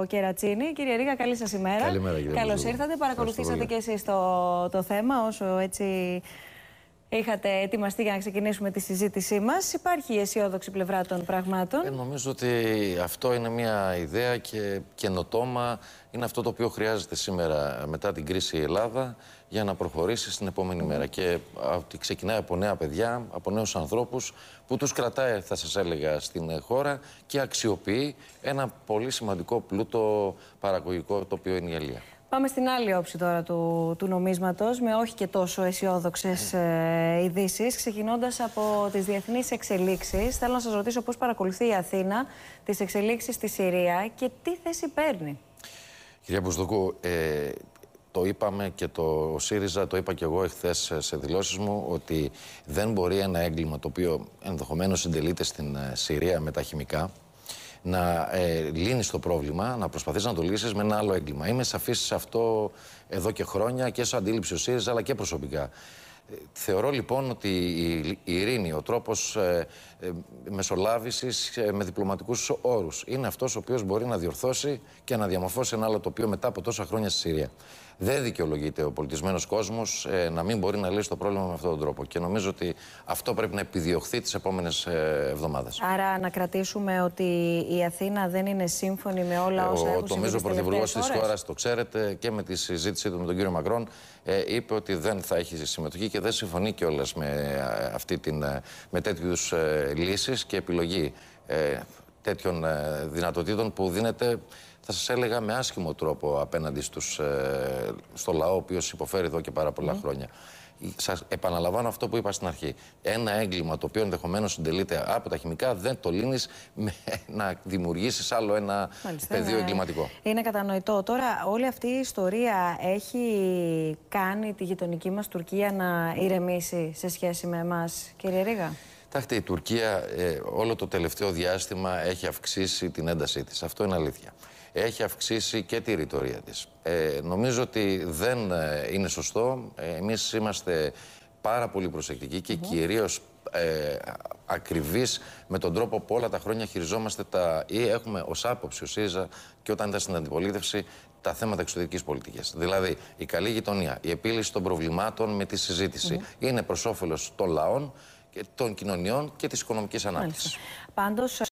Ο Κερατσίνη, κύριε Ρίγα, καλή σας ημέρα. Καλημέρα, κύριε Καλώς ήρθατε. Παρακολουθήσατε και εσείς το, το θέμα, όσο έτσι Είχατε ετοιμαστεί για να ξεκινήσουμε τη συζήτησή μας. Υπάρχει η αισιόδοξη πλευρά των πραγμάτων. Ε, νομίζω ότι αυτό είναι μια ιδέα και καινοτόμα. Είναι αυτό το οποίο χρειάζεται σήμερα μετά την κρίση η Ελλάδα για να προχωρήσει στην επόμενη μέρα. Και ότι ξεκινάει από νέα παιδιά, από νέους ανθρώπους που τους κρατάει, θα σας έλεγα, στην χώρα και αξιοποιεί ένα πολύ σημαντικό πλούτο παραγωγικό το οποίο είναι η Ελία. Πάμε στην άλλη όψη τώρα του, του νομίσματος, με όχι και τόσο αισιόδοξες ναι. ε, ειδήσεις. Ξεκινώντας από τις διεθνείς εξελίξεις, θέλω να σας ρωτήσω πώς παρακολουθεί η Αθήνα τις εξελίξεις στη Συρία και τι θέση παίρνει. Κυρία Μπουσδούκου, ε, το είπαμε και το ΣΥΡΙΖΑ, το είπα και εγώ εχθές σε δηλώσεις μου, ότι δεν μπορεί ένα έγκλημα το οποίο ενδεχομένως συντελείται στην ε, Συρία με τα χημικά, να ε, λύνεις το πρόβλημα, να προσπαθείς να το λύσεις με ένα άλλο έγκλημα. Είμαι σαφής σε αυτό εδώ και χρόνια και σε αντίληψη ο ΣΥΡΙΖΑ αλλά και προσωπικά. Θεωρώ λοιπόν ότι η ειρήνη, ο τρόπος ε, ε μεσολάβησης ε, με διπλωματικούς όρους είναι αυτός ο οποίος μπορεί να διορθώσει και να διαμορφώσει ένα άλλο τοπίο μετά από τόσα χρόνια στη Συρία. Δεν δικαιολογείται ο πολιτισμένος κόσμος ε, να μην μπορεί να λύσει το πρόβλημα με αυτόν τον τρόπο και νομίζω ότι αυτό πρέπει να επιδιωχθεί τις επόμενες εβδομάδες. Άρα να κρατήσουμε ότι η Αθήνα δεν είναι σύμφωνη με όλα όσα ο, έχουν συμβεί Ο Πρωθυπουργός της χώρας το ξέρετε και με τη συζήτησή του με τον κύριο Μακρόν είπε ότι δεν θα έχει συμμετοχή και και δεν συμφωνεί κιόλας με, ε, αυτή ε, με τέτοιους ε, λύσεις και επιλογή τέτοιων ε, δυνατοτήτων που δίνεται, θα σας έλεγα, με άσχημο τρόπο απέναντι στους, ε, στο λαό, ο οποίος υποφέρει εδώ και πάρα πολλά ναι. χρόνια. Σας επαναλαμβάνω αυτό που είπα στην αρχή. Ένα έγκλημα το οποίο ενδεχομένως συντελείται από τα χημικά δεν το λύνεις να δημιουργήσεις άλλο ένα Μάλιστα, πεδίο ναι. εγκληματικό. Είναι κατανοητό. Τώρα, όλη αυτή η ιστορία έχει κάνει τη γειτονική μας Τουρκία να ηρεμήσει σε σχέση με εμάς, κύριε Ρίγα. Κοιτάξτε, η Τουρκία ε, όλο το τελευταίο διάστημα έχει αυξήσει την έντασή της. Αυτό είναι αλήθεια. Έχει αυξήσει και τη ρητορία της. Ε, νομίζω ότι δεν ε, είναι σωστό. Εμείς είμαστε πάρα πολύ προσεκτικοί και mm-hmm. κυρίως ε, με τον τρόπο που όλα τα χρόνια χειριζόμαστε τα, ή έχουμε ως άποψη ο ΣΥΡΙΖΑ και όταν ήταν στην αντιπολίτευση τα θέματα εξωτερικής πολιτικής. Δηλαδή η καλή γειτονία, η επίλυση των προβλημάτων με τη συζητηση είναι προς όφελος των λαών των κοινωνιών και της οικονομικής ανάπτυξης. Πάντως,